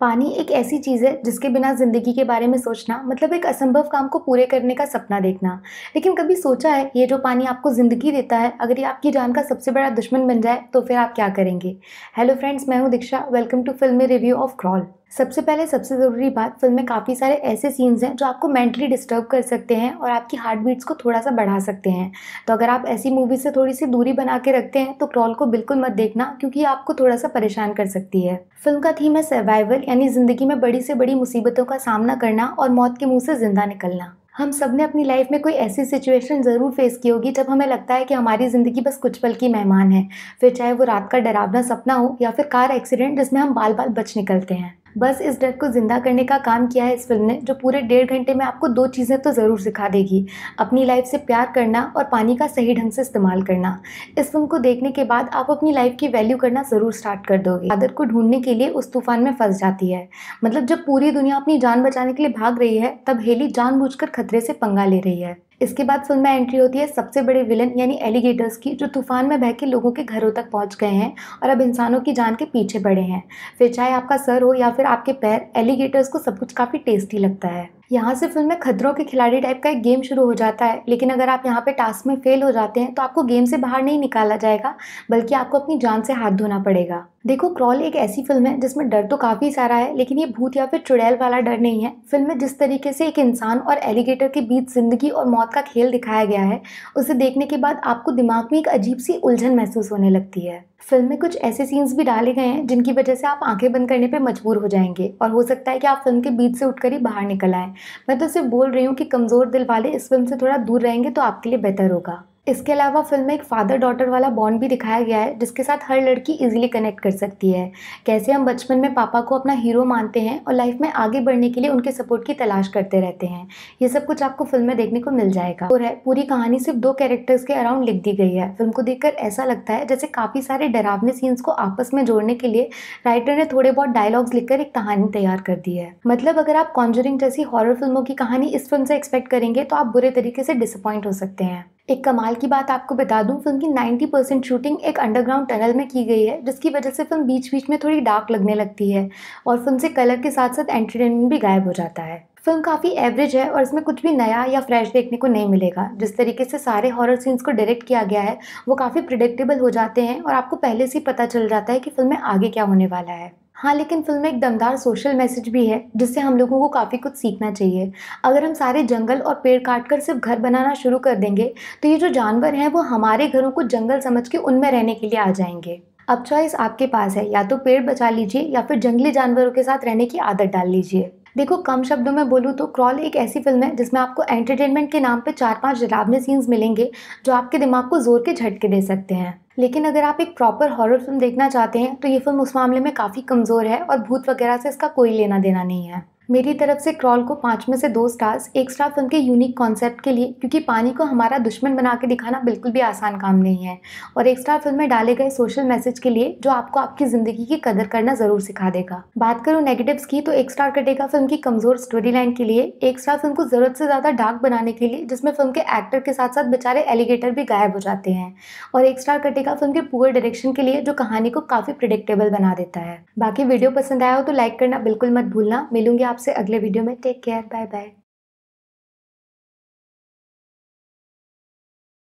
पानी एक ऐसी चीज़ है जिसके बिना ज़िंदगी के बारे में सोचना मतलब एक असंभव काम को पूरे करने का सपना देखना लेकिन कभी सोचा है ये जो पानी आपको ज़िंदगी देता है अगर ये आपकी जान का सबसे बड़ा दुश्मन बन जाए तो फिर आप क्या करेंगे हेलो फ्रेंड्स मैं हूँ Diksha welcome to Filmy review of Crawl सबसे पहले सबसे ज़रूरी बात फिल्म में काफ़ी सारे ऐसे सीन्स हैं जो आपको मेंटली डिस्टर्ब कर सकते हैं और आपकी हार्ट बीट्स को थोड़ा सा बढ़ा सकते हैं तो अगर आप ऐसी मूवी से थोड़ी सी दूरी बना के रखते हैं तो क्रॉल को बिल्कुल मत देखना क्योंकि आपको थोड़ा सा परेशान कर सकती है फिल्म का थीम है सर्वाइवल यानी ज़िंदगी में बड़ी से बड़ी मुसीबतों का सामना करना और मौत के मुँह से ज़िंदा निकलना हम सब ने अपनी लाइफ में कोई ऐसी सिचुएशन ज़रूर फेस की होगी जब हमें लगता है कि हमारी ज़िंदगी बस कुछ पल की मेहमान है फिर चाहे वो रात का डरावना सपना हो या फिर कार एक्सीडेंट जिसमें हम बाल बाल बच निकलते हैं बस इस डर को ज़िंदा करने का काम किया है इस फिल्म ने जो पूरे डेढ़ घंटे में आपको दो चीज़ें तो ज़रूर सिखा देगी अपनी लाइफ से प्यार करना और पानी का सही ढंग से इस्तेमाल करना इस फिल्म को देखने के बाद आप अपनी लाइफ की वैल्यू करना ज़रूर स्टार्ट कर दोगे आदर को ढूंढने के लिए उस तूफान में फंस जाती है मतलब जब पूरी दुनिया अपनी जान बचाने के लिए भाग रही है तब हेली जानबूझकर खतरे से पंगा ले रही है इसके बाद फिल्म में एंट्री होती है सबसे बड़े विलन यानी एलिगेटर्स की जो तूफान में बह के लोगों के घरों तक पहुंच गए हैं और अब इंसानों की जान के पीछे पड़े हैं फिर चाहे आपका सर हो या फिर आपके पैर एलिगेटर्स को सब कुछ काफ़ी टेस्टी लगता है यहाँ से फिल्म में खतरों के खिलाड़ी टाइप का एक गेम शुरू हो जाता है लेकिन अगर आप यहाँ पे टास्क में फेल हो जाते हैं तो आपको गेम से बाहर नहीं निकाला जाएगा बल्कि आपको अपनी जान से हाथ धोना पड़ेगा देखो क्रॉल एक ऐसी फिल्म है जिसमें डर तो काफ़ी सारा है लेकिन ये भूत या फिर चुड़ैल वाला डर नहीं है फिल्म में जिस तरीके से एक इंसान और एलिगेटर के बीच जिंदगी और मौत का खेल दिखाया गया है उसे देखने के बाद आपको दिमाग में एक अजीब सी उलझन महसूस होने लगती है फिल्म में कुछ ऐसे सीन्स भी डाले गए हैं जिनकी वजह से आप आंखें बंद करने पे मजबूर हो जाएंगे और हो सकता है कि आप फिल्म के बीच से उठकर ही बाहर निकल आए मैं तो सिर्फ बोल रही हूँ कि कमज़ोर दिल वाले इस फिल्म से थोड़ा दूर रहेंगे तो आपके लिए बेहतर होगा इसके अलावा फिल्म में एक फादर डॉटर वाला बॉन्ड भी दिखाया गया है जिसके साथ हर लड़की इजीली कनेक्ट कर सकती है कैसे हम बचपन में पापा को अपना हीरो मानते हैं और लाइफ में आगे बढ़ने के लिए उनके सपोर्ट की तलाश करते रहते हैं ये सब कुछ आपको फिल्म में देखने को मिल जाएगा और है पूरी कहानी सिर्फ दो कैरेक्टर्स के अराउंड लिख दी गई है फिल्म को देखकर ऐसा लगता है जैसे काफ़ी सारे डरावने सीन्स को आपस में जोड़ने के लिए राइटर ने थोड़े बहुत डायलॉग्स लिखकर एक कहानी तैयार कर दी है मतलब अगर आप कॉन्जरिंग जैसी हॉरर फिल्मों की कहानी इस फिल्म से एक्सपेक्ट करेंगे तो आप बुरे तरीके से डिसअपॉइंट हो सकते हैं एक कमाल की बात आपको बता दूं फिल्म की 90 परसेंट शूटिंग एक अंडरग्राउंड टनल में की गई है जिसकी वजह से फिल्म बीच बीच में थोड़ी डार्क लगने लगती है और फिल्म से कलर के साथ साथ एंटरटेनमेंट भी गायब हो जाता है फिल्म काफ़ी एवरेज है और इसमें कुछ भी नया या फ्रेश देखने को नहीं मिलेगा जिस तरीके से सारे हॉरर सीन्स को डायरेक्ट किया गया है वो काफ़ी प्रिडिक्टेबल हो जाते हैं और आपको पहले से ही पता चल जाता है कि फिल्म में आगे क्या होने वाला है हाँ लेकिन फिल्म में एक दमदार सोशल मैसेज भी है जिससे हम लोगों को काफ़ी कुछ सीखना चाहिए अगर हम सारे जंगल और पेड़ काट कर सिर्फ घर बनाना शुरू कर देंगे तो ये जो जानवर हैं वो हमारे घरों को जंगल समझ के उनमें रहने के लिए आ जाएंगे अब चॉइस आपके पास है या तो पेड़ बचा लीजिए या फिर जंगली जानवरों के साथ रहने की आदत डाल लीजिए देखो कम शब्दों में बोलूँ तो क्रॉल एक ऐसी फिल्म है जिसमें आपको एंटरटेनमेंट के नाम पर चार पाँच डरावने सीन्स मिलेंगे जो आपके दिमाग को जोर के झटके दे सकते हैं लेकिन अगर आप एक प्रॉपर हॉरर फिल्म देखना चाहते हैं तो ये फिल्म उस मामले में काफ़ी कमज़ोर है और भूत वगैरह से इसका कोई लेना देना नहीं है मेरी तरफ से क्रॉल को पाँच में से दो स्टार्स एक स्टार फिल्म के यूनिक कॉन्सेप्ट के लिए क्योंकि पानी को हमारा दुश्मन बना के दिखाना बिल्कुल भी आसान काम नहीं है और एक स्टार फिल्म में डाले गए सोशल मैसेज के लिए जो आपको आपकी ज़िंदगी की कदर करना ज़रूर सिखा देगा बात करूँ नेगेटिव्स की तो एक स्टार कटेगा फिल्म की कमज़ोर स्टोरी लाइन के लिए एक स्टार फिल्म को ज़रूरत से ज़्यादा डार्क बनाने के लिए जिसमें फिल्म के एक्टर के साथ साथ बेचारे एलिगेटर भी गायब हो जाते हैं और एक स्टार कटेगा फिल्म के पुअर डायरेक्शन के लिए जो कहानी को काफ़ी प्रिडिक्टेबल बना देता है बाकी वीडियो पसंद आया हो तो लाइक करना बिल्कुल मत भूलना मिलूंगी आप आपसे अगले वीडियो में टेक केयर बाय बाय